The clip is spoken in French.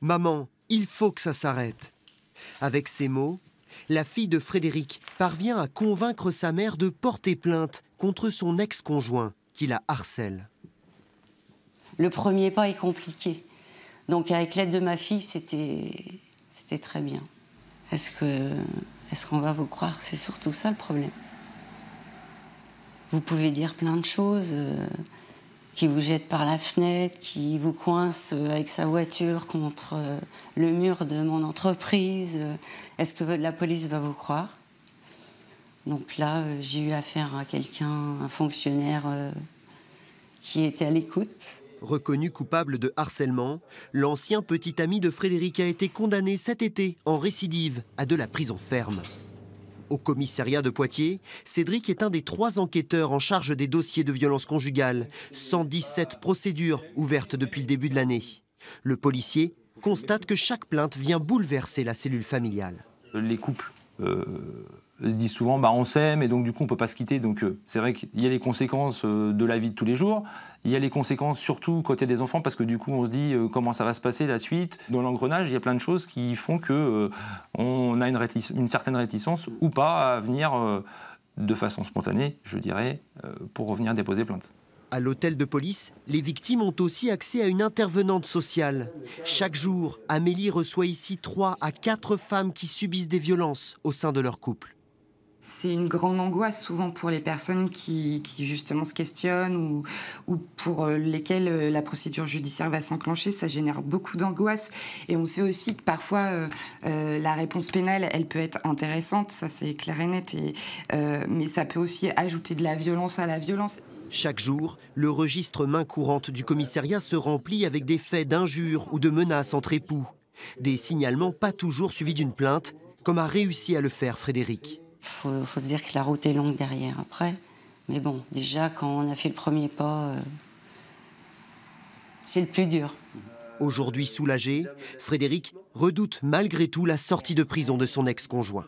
Maman, il faut que ça s'arrête. Avec ces mots, la fille de Frédéric parvient à convaincre sa mère de porter plainte contre son ex-conjoint qui la harcèle. Le premier pas est compliqué. Donc avec l'aide de ma fille, c'était c'était très bien. Est-ce que est-ce qu'on va vous croire C'est surtout ça le problème. Vous pouvez dire plein de choses. Euh, qui vous jette par la fenêtre, qui vous coince euh, avec sa voiture contre euh, le mur de mon entreprise. Euh, est-ce que la police va vous croire Donc là, j'ai eu affaire à quelqu'un, un fonctionnaire qui était à l'écoute. Reconnu coupable de harcèlement, l'ancien petit ami de Frédéric a été condamné cet été en récidive à de la prison ferme. Au commissariat de Poitiers, Cédric est un des trois enquêteurs en charge des dossiers de violence conjugales, 117 procédures ouvertes depuis le début de l'année. Le policier constate que chaque plainte vient bouleverser la cellule familiale. Les couples euh, se disent souvent bah, on s'aime et donc du coup on peut pas se quitter. Donc euh, c'est vrai qu'il y a les conséquences euh, de la vie de tous les jours, il y a les conséquences surtout côté des enfants parce que du coup on se dit euh, comment ça va se passer la suite. Dans l'engrenage, il y a plein de choses qui font que on a une, une, certaine réticence ou pas à venir de façon spontanée, je dirais, pour revenir déposer plainte. À l'hôtel de police, les victimes ont aussi accès à une intervenante sociale. Chaque jour, Amélie reçoit ici 3 à 4 femmes qui subissent des violences au sein de leur couple c'est une grande angoisse souvent pour les personnes qui, justement se questionnent ou, pour euh, lesquelles euh, la procédure judiciaire va s'enclencher. Ça génère beaucoup d'angoisse. Et on sait aussi que parfois euh, la réponse pénale, elle peut être intéressante, ça c'est clair et net, mais ça peut aussi ajouter de la violence à la violence. Chaque jour, le registre main courante du commissariat se remplit avec des faits d'injures ou de menaces entre époux. Des signalements pas toujours suivis d'une plainte, comme a réussi à le faire Frédéric faut, faut, se dire que la route est longue derrière après. Mais bon, déjà, quand on a fait le premier pas, euh, c'est le plus dur. Aujourd'hui soulagé, Frédéric redoute malgré tout la sortie de prison de son ex-conjoint.